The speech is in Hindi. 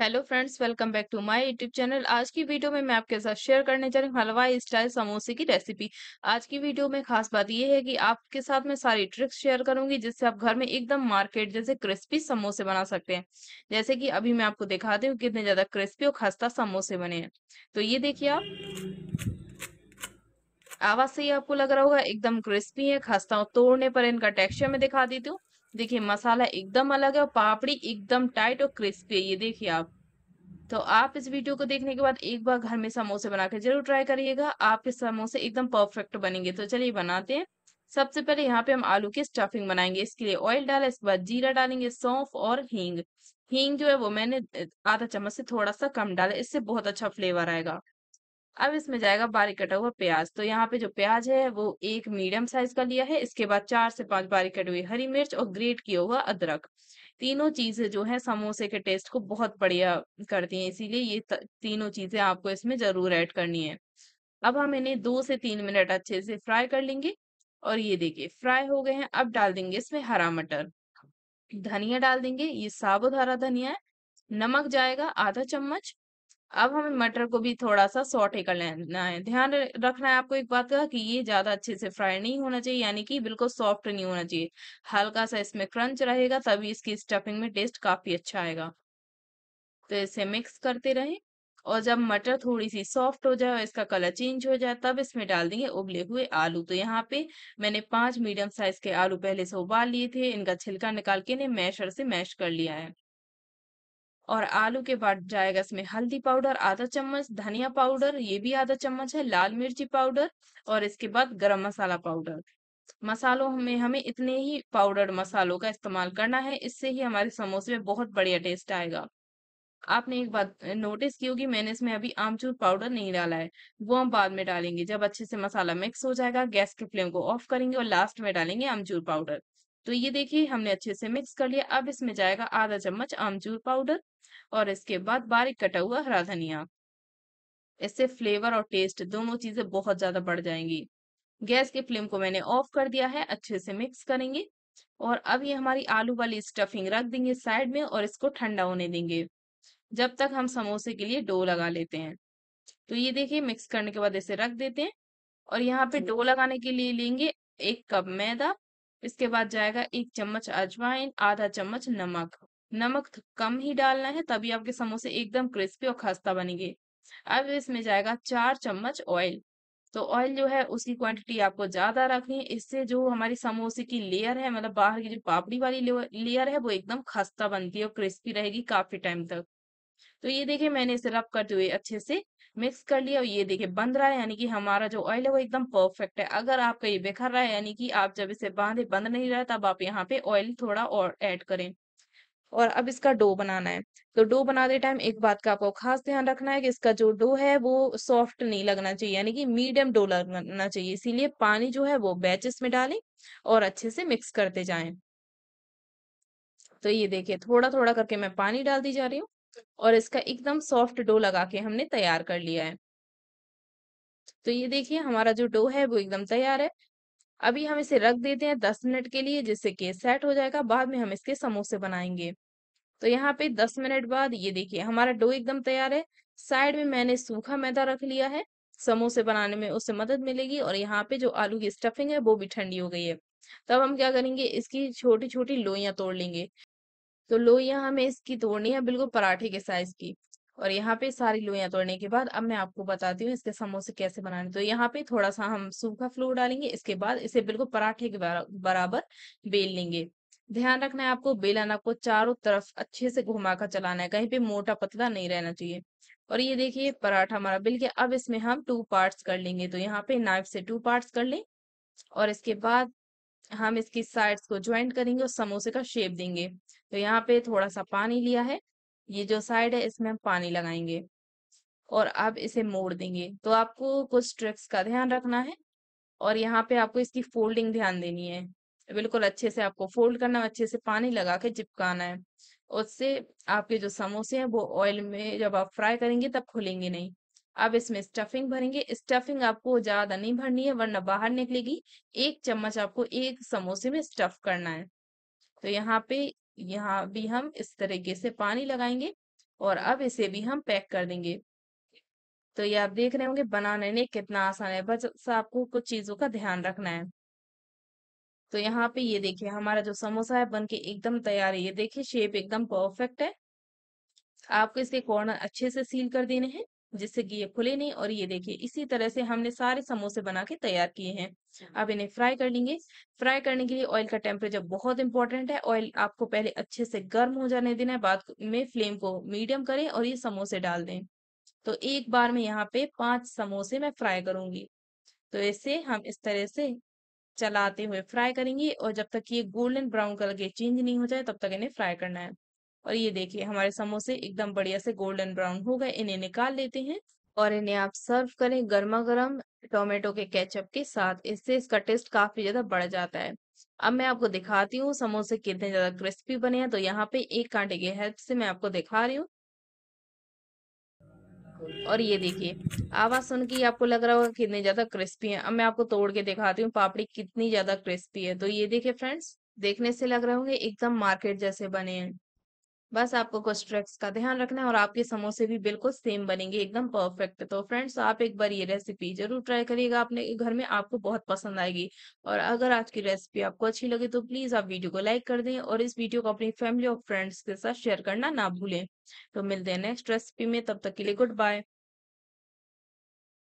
Hello friends welcome back to my YouTube channel आज की वीडियो में मैं आपके साथ शेयर करने जा रही हूँ हलवाई स्टाइल समोसे की रेसिपी आज की वीडियो में खास बात यह है कि आपके साथ मैं सारी ट्रिक्स शेयर करूंगी जिससे आप घर में एकदम मार्केट जैसे क्रिस्पी समोसे बना सकते हैं जैसे कि अभी मैं आपको दिखाती हूँ कितने ज्यादा क्रिस्पी और खस्ता समोसे बने हैं तो ये देखिए आप आवाज से ही आपको लग रहा होगा एकदम क्रिस्पी है खस्ता हूँ तोड़ने पर इनका टेक्सचर में दिखा देती हूँ देखिए मसाला एकदम अलग है और पापड़ी एकदम टाइट और क्रिस्पी है ये देखिए आप तो आप इस वीडियो को देखने के बाद एक बार घर में समोसे बनाकर जरूर ट्राई करिएगा आपके समोसे एकदम परफेक्ट बनेंगे तो चलिए बनाते हैं सबसे पहले यहाँ पे हम आलू की स्टफिंग बनाएंगे इसके लिए ऑयल डाला इसके बाद जीरा डालेंगे सौंफ और हींग हींग जो है वो मैंने आधा चम्मच से थोड़ा सा कम डाला इससे बहुत अच्छा फ्लेवर आएगा अब इसमें जाएगा बारीक कटा हुआ प्याज तो यहाँ पे जो प्याज है वो एक मीडियम साइज का लिया है इसके बाद चार से पांच बारीक कटी हुई हरी मिर्च और ग्रेट किया हुआ अदरक तीनों चीजें जो है समोसे के टेस्ट को बहुत बढ़िया करती हैं इसीलिए ये तीनों चीजें आपको इसमें जरूर ऐड करनी है अब हम इन्हें दो से तीन मिनट अच्छे से फ्राई कर लेंगे और ये देखिए फ्राई हो गए हैं अब डाल देंगे इसमें हरा मटर धनिया डाल देंगे ये साबुत हरा धनिया है नमक जाएगा आधा चम्मच अब हमें मटर को भी थोड़ा सा सॉटे कर लेना है ध्यान रखना है आपको एक बात का कि ये ज्यादा अच्छे से फ्राई नहीं होना चाहिए यानी कि बिल्कुल सॉफ्ट नहीं होना चाहिए हल्का सा इसमें क्रंच रहेगा तभी इसकी स्टफिंग में टेस्ट काफी अच्छा आएगा तो इसे मिक्स करते रहे और जब मटर थोड़ी सी सॉफ्ट हो जाए और इसका कलर चेंज हो जाए तब इसमें डाल देंगे उबले हुए आलू तो यहाँ पे मैंने पांच मीडियम साइज के आलू पहले से उबाल लिए थे इनका छिलका निकाल के इन्हें मैशर से मैश कर लिया है और आलू के बाद जाएगा इसमें हल्दी पाउडर आधा चम्मच धनिया पाउडर ये भी आधा चम्मच है लाल मिर्ची पाउडर और इसके बाद गरम मसाला पाउडर मसालों में हमें इतने ही पाउडर मसालों का इस्तेमाल करना है इससे ही हमारे समोसे में बहुत बढ़िया टेस्ट आएगा आपने एक बात नोटिस की होगी मैंने इसमें अभी आमचूर पाउडर नहीं डाला है वो हम बाद में डालेंगे जब अच्छे से मसाला मिक्स हो जाएगा गैस के फ्लेम को ऑफ करेंगे और लास्ट में डालेंगे आमचूर पाउडर तो ये देखिए हमने अच्छे से मिक्स कर लिया अब इसमें जाएगा आधा चम्मच आमचूर पाउडर और इसके बाद बारीक कटा हुआ हरा धनिया इससे फ्लेवर और टेस्ट दोनों चीजें बहुत ज्यादा बढ़ जाएंगी गैस की फ्लेम को मैंने ऑफ कर दिया है अच्छे से मिक्स करेंगे और अब ये हमारी आलू वाली स्टफिंग रख देंगे साइड में और इसको ठंडा होने देंगे जब तक हम समोसे के लिए डो लगा लेते हैं तो ये देखिए मिक्स करने के बाद इसे रख देते हैं और यहाँ पे डो लगाने के लिए लेंगे एक कप मैदा इसके बाद जाएगा एक चम्मच अजवाइन आधा चम्मच नमक नमक कम ही डालना है तभी आपके समोसे एकदम क्रिस्पी और खस्ता बनेंगे अब इसमें जाएगा चार चम्मच ऑयल तो ऑयल जो है उसकी क्वांटिटी आपको ज्यादा रखनी है इससे जो हमारी समोसे की लेयर है मतलब बाहर की जो पापड़ी वाली लेयर है वो एकदम खस्ता बनती है और क्रिस्पी रहेगी काफी टाइम तक तो ये देखिए मैंने इसे रब करते हुए अच्छे से मिक्स कर लिया और ये देखिए बन रहा है यानी कि हमारा जो ऑयल है वो एकदम परफेक्ट है अगर आपका ये बिखर रहा है यानी कि आप जब इसे बांधे बंद नहीं रहा तब आप यहाँ पे ऑयल थोड़ा और ऐड करें और अब इसका डो बनाना है तो डो बनाते टाइम एक बात का आपको खास ध्यान रखना है कि इसका जो डो है वो सॉफ्ट नहीं लगना चाहिए यानी कि मीडियम डो लगना चाहिए इसीलिए पानी जो है वो बैचेस में डालें और अच्छे से मिक्स करते जाएं तो ये देखिए थोड़ा थोड़ा करके मैं पानी डालती जा रही हूँ और इसका एकदम सॉफ्ट डो लगा के हमने तैयार कर लिया है तो ये देखिए हमारा जो डो है वो एकदम तैयार है अभी हम इसे रख देते हैं दस मिनट के लिए जिससे के सेट हो जाएगा बाद में हम इसके समोसे बनाएंगे तो यहाँ पे दस मिनट बाद ये देखिए हमारा डो एकदम तैयार है साइड में मैंने सूखा मैदा रख लिया है समोसे बनाने में उससे मदद मिलेगी और यहाँ पे जो आलू की स्टफिंग है वो भी ठंडी हो गई है तब हम क्या करेंगे इसकी छोटी छोटी लोइयां तोड़ लेंगे तो लोहिया हमें इसकी तोड़नी है बिल्कुल पराठे के साइज की और यहाँ पे सारी लोहिया तोड़ने के बाद अब मैं आपको बताती हूँ इसके समोसे कैसे बनाने तो यहाँ पे थोड़ा सा हम सूखा फ्लोर डालेंगे इसके बाद इसे बिल्कुल पराठे के बराबर बेल लेंगे ध्यान रखना है आपको बेलाना को चारों तरफ अच्छे से घुमाकर चलाना है कहीं पे मोटा पतला नहीं रहना चाहिए और ये देखिए पराठा हमारा बिल गया अब इसमें हम टू पार्ट्स कर लेंगे तो यहाँ पे नाइफ से टू पार्ट्स कर लें और इसके बाद हम इसकी साइड्स को ज्वाइंट करेंगे और समोसे का शेप देंगे तो यहाँ पे थोड़ा सा पानी लिया है ये जो साइड है इसमें हम पानी लगाएंगे और अब इसे मोड़ देंगे तो आपको कुछ ट्रिक्स का ध्यान रखना है और यहाँ पे आपको इसकी फोल्डिंग ध्यान देनी है बिल्कुल अच्छे से आपको फोल्ड करना है अच्छे से पानी लगा के चिपकाना है उससे आपके जो समोसे हैं वो ऑयल में जब आप फ्राई करेंगे तब खुलेंगे नहीं अब इसमें स्टफिंग भरेंगे स्टफिंग आपको ज्यादा नहीं भरनी है वरना बाहर निकलेगी एक चम्मच आपको एक समोसे में स्टफ करना है तो यहाँ पे यहाँ भी हम इस तरीके से पानी लगाएंगे और अब इसे भी हम पैक कर देंगे तो ये आप देख रहे होंगे बनाने में कितना आसान है बस आपको कुछ चीजों का ध्यान रखना है तो यहाँ पे ये देखिए हमारा जो समोसा है बन के एकदम तैयार है ये देखिए शेप एकदम परफेक्ट है आपको इसके कॉर्नर अच्छे से सील कर देने हैं जिससे कि ये खुले नहीं और ये देखिए इसी तरह से हमने सारे समोसे बना के तैयार किए हैं अब हम्म। इन्हें फ्राई कर लेंगे फ्राई करने के लिए ऑयल का टेम्परेचर बहुत इंपॉर्टेंट है ऑयल आपको पहले अच्छे से गर्म हो जाने देना है बाद में फ्लेम को मीडियम करें और ये समोसे डाल दें तो एक बार में यहाँ पे पांच समोसे मैं फ्राई करूंगी तो इसे हम इस तरह से चलाते हुए फ्राई करेंगे और जब तक ये गोल्डन ब्राउन कलर के चेंज नहीं हो जाए तब तक इन्हें फ्राई करना है और ये देखिए हमारे समोसे एकदम बढ़िया से गोल्डन ब्राउन हो गए इन्हें निकाल लेते हैं और इन्हें आप सर्व करें गर्मा गर्म टोमेटो के केचप के साथ इससे इसका टेस्ट काफी ज्यादा बढ़ जाता है अब मैं आपको दिखाती हूँ समोसे कितने ज्यादा क्रिस्पी बने हैं तो यहाँ पे एक कांटे के हेल्प से मैं आपको दिखा रही हूँ और ये देखिए आवाज सुन के आपको लग रहा होगा कितने ज्यादा क्रिस्पी है अब मैं आपको तोड़ के दिखाती हूँ पापड़ी कितनी ज्यादा क्रिस्पी है तो ये देखिए फ्रेंड्स देखने से लग रहे होंगे एकदम मार्केट जैसे बने हैं बस आपको कुछ का ध्यान रखना है और आपके समोसे भी बिल्कुल सेम बनेंगे एकदम परफेक्ट तो फ्रेंड्स आप एक बार ये रेसिपी जरूर ट्राई करिएगा अपने घर में आपको बहुत पसंद आएगी और अगर आज की रेसिपी आपको अच्छी लगे तो प्लीज आप वीडियो को लाइक कर दें और इस वीडियो को अपनी फैमिली और फ्रेंड्स के साथ शेयर करना ना भूलें तो मिलते हैं नेक्स्ट रेसिपी में तब तक के लिए गुड बाय